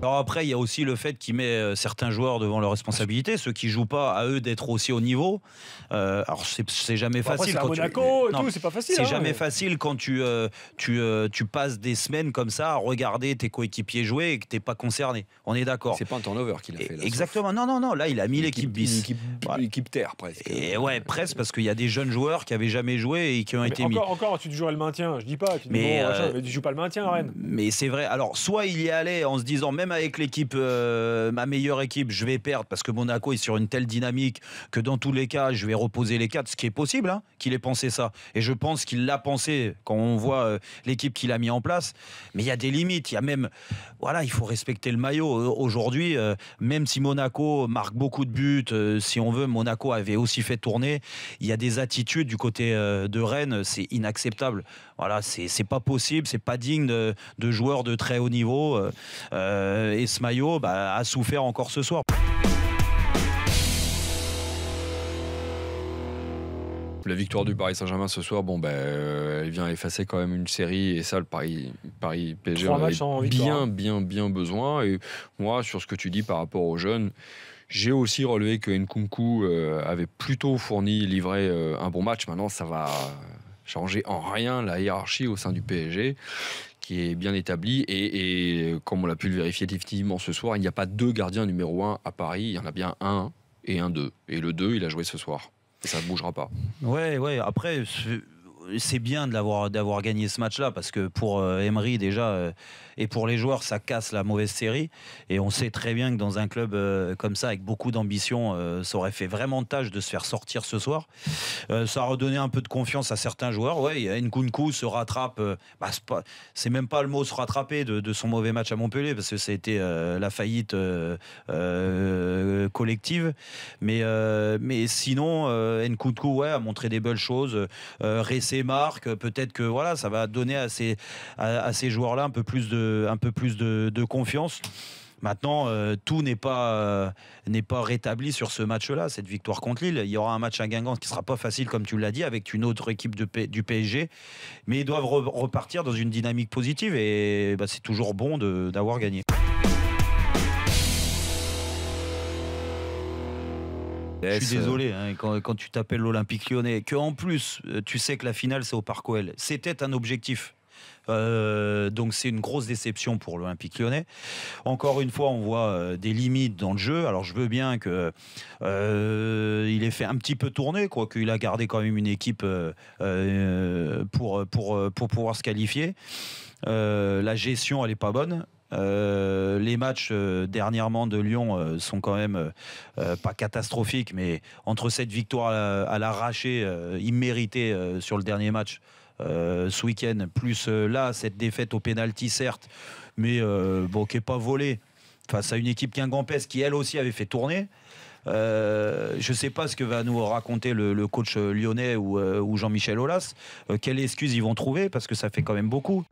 Alors après, il y a aussi le fait qu'il met euh, certains joueurs devant leurs responsabilités, ceux qui jouent pas à eux d'être aussi au niveau. Euh, alors c'est jamais facile. Après, quand à Monaco et tout, c'est pas facile. C'est hein, jamais facile quand tu euh, tu, passes des semaines comme ça à regarder tes coéquipiers jouer et que t'es pas concerné. On est d'accord. C'est pas un turnover qu'il a fait. Exactement. Non non non. Là, il a mis l'équipe bis, l'équipe terre presque. Et ouais, presque parce qu'il y a des jeunes joueurs qui avaient jamais joué et qui ont été mis. Encore, tu joues le maintien. Je dis pas. Tu mais, joues pas le maintien, Rennes. Mais c'est vrai. Alors soit il y allait en se disant même avec l'équipe, euh, ma meilleure équipe, je vais perdre parce que Monaco est sur une telle dynamique que dans tous les cas, je vais reposer les quatre, ce qui est possible, hein, qu'il ait pensé ça. Et je pense qu'il l'a pensé quand on voit euh, l'équipe qu'il a mis en place. Mais il y a des limites. Il y a même, voilà, il faut respecter le maillot. Euh, aujourd'hui, même si Monaco marque beaucoup de buts, si on veut, Monaco avait aussi fait tourner. Il y a des attitudes du côté de Rennes, c'est inacceptable. Voilà, c'est pas possible, c'est pas digne de, de, joueurs de très haut niveau. Euh, et euh, ce maillot bah, a souffert encore ce soir. La victoire du Paris Saint-Germain ce soir, bon, bah, euh, elle vient effacer quand même une série et ça, le Paris, Paris PSG en a bien, hein. bien, bien besoin. Et moi, sur ce que tu dis par rapport aux jeunes, j'ai aussi relevé que Nkunku euh, avait plutôt fourni, livré un bon match. Maintenant, ça va changer en rien la hiérarchie au sein du PSG qui est bien établie et, comme on l'a pu le vérifier effectivement ce soir, il n'y a pas deux gardiens numéro un à Paris, il y en a bien un et un deux. Et le deux, il a joué ce soir. Et ça ne bougera pas. Ouais, ouais. Après, c'est bien de l'avoir d'avoir gagné ce match-là parce que pour euh, Emery déjà euh, et pour les joueurs ça casse la mauvaise série et on sait très bien que dans un club euh, comme ça avec beaucoup d'ambition ça aurait fait vraiment tâche de se faire sortir ce soir. ça a redonné un peu de confiance à certains joueurs. Ouais, Nkunku se rattrape. Bah, c'est même pas le mot se rattraper de, son mauvais match à Montpellier parce que ça a été la faillite collective. Mais mais sinon Nkunku ouais a montré des belles choses. Ressé marques. Peut-être que voilà, ça va donner à ces, à, ces joueurs-là un peu plus de, un peu plus de, confiance. Maintenant, euh, tout n'est pas, euh, n'est pas rétabli sur ce match-là, cette victoire contre Lille. Il y aura un match à Guingamp qui ne sera pas facile, comme tu l'as dit, avec une autre équipe de du PSG. Mais ils doivent repartir dans une dynamique positive et bah, c'est toujours bon d'avoir gagné. Je suis euh. désolé, hein, quand, tu t'appelles l'Olympique lyonnais, que en plus, euh, tu sais que la finale, c'est au Parc OL. C'était un objectif. Euh, donc c'est une grosse déception pour l'Olympique lyonnais. Encore une fois, on voit des limites dans le jeu. Alors je veux bien que il ait fait un petit peu tourner, qu'il a gardé quand même une équipe pour, pour, pour pouvoir se qualifier. la gestion, elle n'est pas bonne. Euh, les matchs euh, dernièrement de Lyon euh, sont quand même pas catastrophiques, mais entre cette victoire à, l'arraché imméritée sur le dernier match ce week-end, plus là cette défaite au pénalty certes, mais bon qui n'est pas volée face à une équipe grand guingampès qui elle aussi avait fait tourner. je ne sais pas ce que va nous raconter le, coach lyonnais ou, Jean-Michel Aulas. quelles excuses ils vont trouver Parce que ça fait quand même beaucoup.